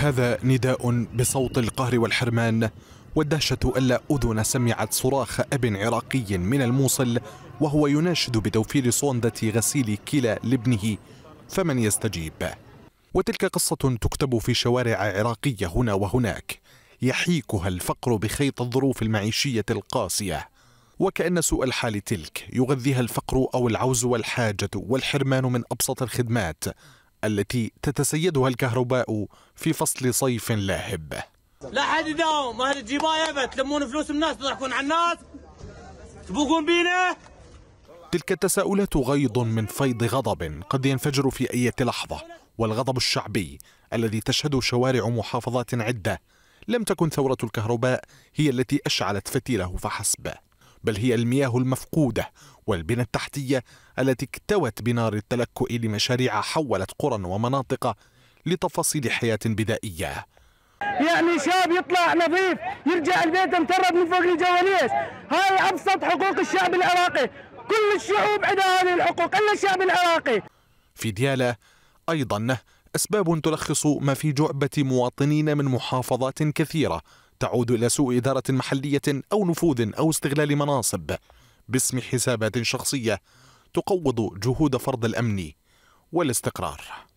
هذا نداء بصوت القهر والحرمان والدهشة ألا أذن سمعت صراخ أب عراقي من الموصل وهو يناشد بتوفير صندة غسيل كلى لابنه فمن يستجيب وتلك قصة تكتب في شوارع عراقية هنا وهناك يحيكها الفقر بخيط الظروف المعيشية القاسية وكأن سوء الحال تلك يغذيها الفقر أو العوز والحاجة والحرمان من أبسط الخدمات التي تتسيدها الكهرباء في فصل صيف لاهب لا حد يداوم اهل الجبايه يبت تلمون فلوس الناس تضحكون على الناس تبوقون بينا تلك التساؤلات غيض من فيض غضب قد ينفجر في أي لحظة والغضب الشعبي الذي تشهده شوارع محافظات عدة لم تكن ثورة الكهرباء هي التي أشعلت فتيله فحسب بل هي المياه المفقودة والبنى التحتية التي اكتوت بنار التلكؤ لمشاريع حولت قرى ومناطق لتفاصيل حياة بدائية يعني شاب يطلع نظيف يرجع البيت مترب من فوق الجواليس هاي أبسط حقوق الشعب العراقي كل الشعوب عدا هذه الحقوق إلا الشعب العراقي في ديالة أيضا أسباب تلخص ما في جعبة مواطنين من محافظات كثيرة تعود إلى سوء إدارة محلية أو نفوذ أو استغلال مناصب باسم حسابات شخصية تقوض جهود فرض الأمن والاستقرار